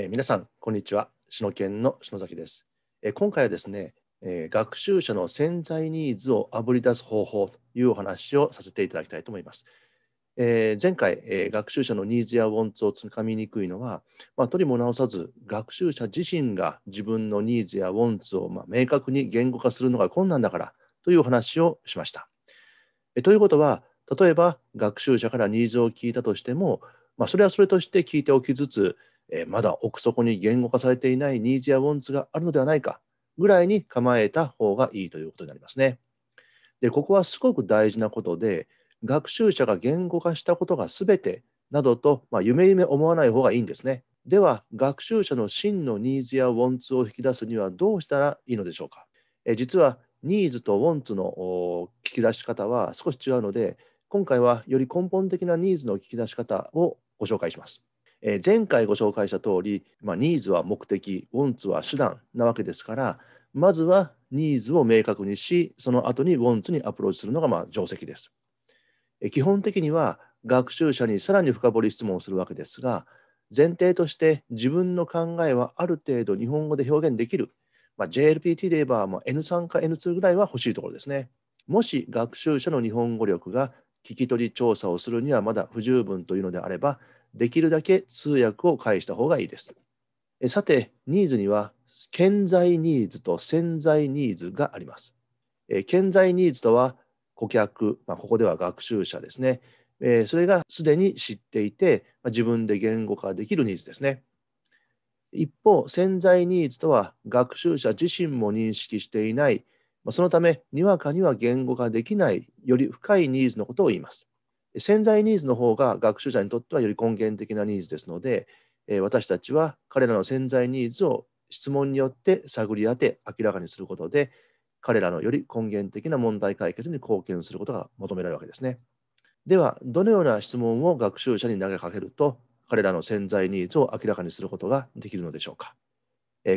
えー、皆さん、こんにちは。篠研の篠崎です。えー、今回はですね、えー、学習者の潜在ニーズをあぶり出す方法というお話をさせていただきたいと思います。え前回、え学習者のニーズやウォンツをつかみにくいのは、まあ、取りも直さず、学習者自身が自分のニーズやウォンツを、ま明確に言語化するのが困難だからというお話をしました。えということは、例えば学習者からニーズを聞いたとしても、まあ、それはそれとして聞いておきつつ、えまだ奥底に言語化されていないニーズやウォンツがあるのではないかぐらいに構えた方がいいということになりますね。でここはすごく大事なことで学習者が言語化したことが全てなどと、まあ、夢夢思わない方がいいんですね。では学習者の真のニーズやウォンツを引き出すにはどうしたらいいのでしょうか。え実はニーズとウォンツの聞き出し方は少し違うので今回はより根本的なニーズの聞き出し方をご紹介します。え前回ご紹介した通り、まあ、ニーズは目的、ウォンツは手段なわけですから、まずはニーズを明確にし、その後にウォンツにアプローチするのがまあ定石です。基本的には学習者にさらに深掘り質問をするわけですが、前提として自分の考えはある程度日本語で表現できる、まあ、JLPT で言えば N3 か N2 ぐらいは欲しいところですね。もし学習者の日本語力が聞き取り調査をするにはまだ不十分というのであれば、できるだけ通訳を介した方がいいです。さて、ニーズには、潜在ニーズと潜在ニーズがあります。潜在ニーズとは、顧客、まあ、ここでは学習者ですね。それがすでに知っていて、自分で言語化できるニーズですね。一方、潜在ニーズとは、学習者自身も認識していないそのため、にわかには言語化できない、より深いニーズのことを言います。潜在ニーズの方が学習者にとってはより根源的なニーズですので、私たちは彼らの潜在ニーズを質問によって探り当て、明らかにすることで、彼らのより根源的な問題解決に貢献することが求められるわけですね。では、どのような質問を学習者に投げかけると、彼らの潜在ニーズを明らかにすることができるのでしょうか。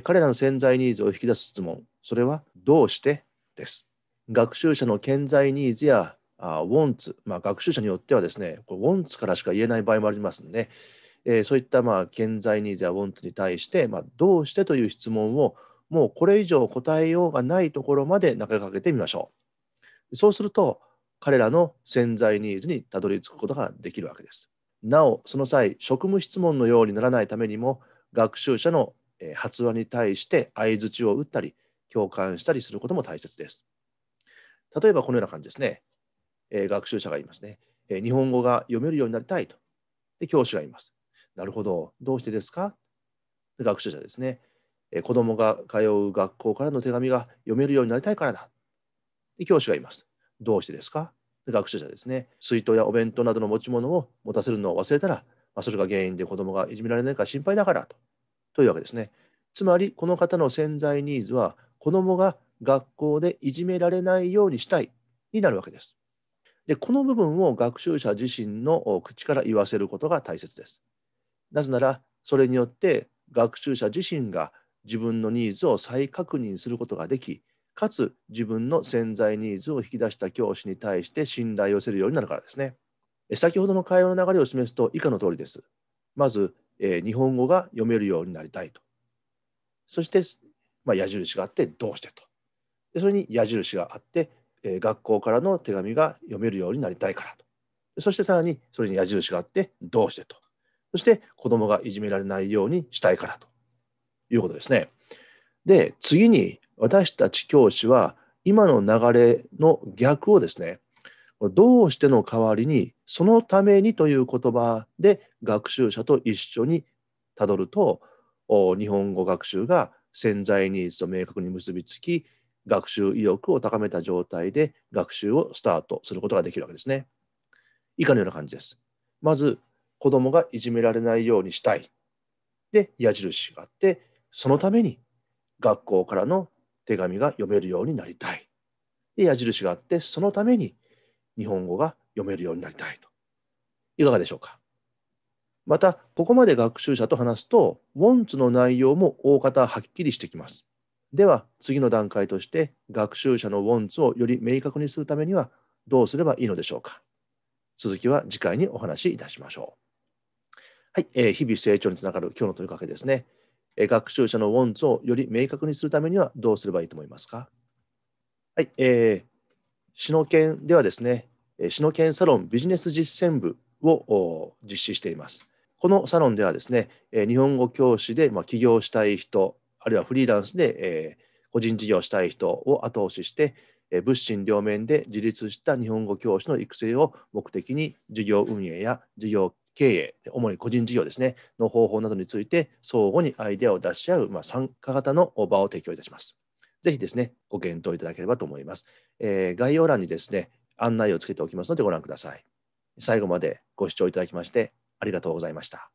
彼らの潜在ニーズを引き出す質問、それはどうしてです。学習者の健在ニーズやあウォンツ、まあ、学習者によってはですね、これウォンツからしか言えない場合もありますので、えー、そういったまあ潜在ニーズやウォンツに対して、まあ、どうしてという質問をもうこれ以上答えようがないところまで投げかけてみましょう。そうすると、彼らの潜在ニーズにたどり着くことができるわけです。なお、その際、職務質問のようにならないためにも、学習者の発話に対して相づちを打ったり、共感したりすることも大切です。例えばこのような感じですね。えー、学習者がいますね、えー、日本語が読めるようになりたいと。で、教師がいます。なるほど。どうしてですかで学習者ですね、えー。子供が通う学校からの手紙が読めるようになりたいからだ。で、教師がいます。どうしてですかで学習者ですね。水筒やお弁当などの持ち物を持たせるのを忘れたら、まあ、それが原因で子供がいじめられないか心配だからと。というわけですね。つまり、この方の潜在ニーズは子どもが学校でいじめられないようにしたいになるわけです。でこの部分を学習者自身の口から言わせることが大切です。なぜならそれによって学習者自身が自分のニーズを再確認することができかつ自分の潜在ニーズを引き出した教師に対して信頼を寄せるようになるからですね。先ほどの会話の流れを示すと以下の通りです。まず、えー、日本語が読めるようになりたいと。そして、まあ、矢印があってどうしてとでそれに矢印があって、えー、学校からの手紙が読めるようになりたいからとそしてさらにそれに矢印があってどうしてとそして子どもがいじめられないようにしたいからということですね。で次に私たち教師は今の流れの逆をですねどうしての代わりにそのためにという言葉で学習者と一緒にたどると日本語学習が潜在ニーズと明確に結びつき学習意欲を高めた状態で学習をスタートすることができるわけですね。以下のような感じです。まず子どもがいじめられないようにしたい。で矢印があってそのために学校からの手紙が読めるようになりたい。で矢印があってそのために日本語が読めるようになりたいと。いかがでしょうかまた、ここまで学習者と話すと、wants の内容も大方はっきりしてきます。では、次の段階として、学習者の wants をより明確にするためには、どうすればいいのでしょうか。続きは次回にお話しいたしましょう。はい、えー、日々成長につながる今日の問いかけですね。えー、学習者の wants をより明確にするためには、どうすればいいと思いますか。はい、えー、シノケではですね、シノケサロンビジネス実践部を実施しています。このサロンではですね、日本語教師で起業したい人、あるいはフリーランスで個人事業したい人を後押しして、物心両面で自立した日本語教師の育成を目的に、事業運営や事業経営、主に個人事業ですね、の方法などについて相互にアイデアを出し合う、ま参加型の場を提供いたします。ぜひですね、ご検討いただければと思います。えー、概要欄にですね、案内をつけておきますのでご覧ください。最後までご視聴いただきましてありがとうございました。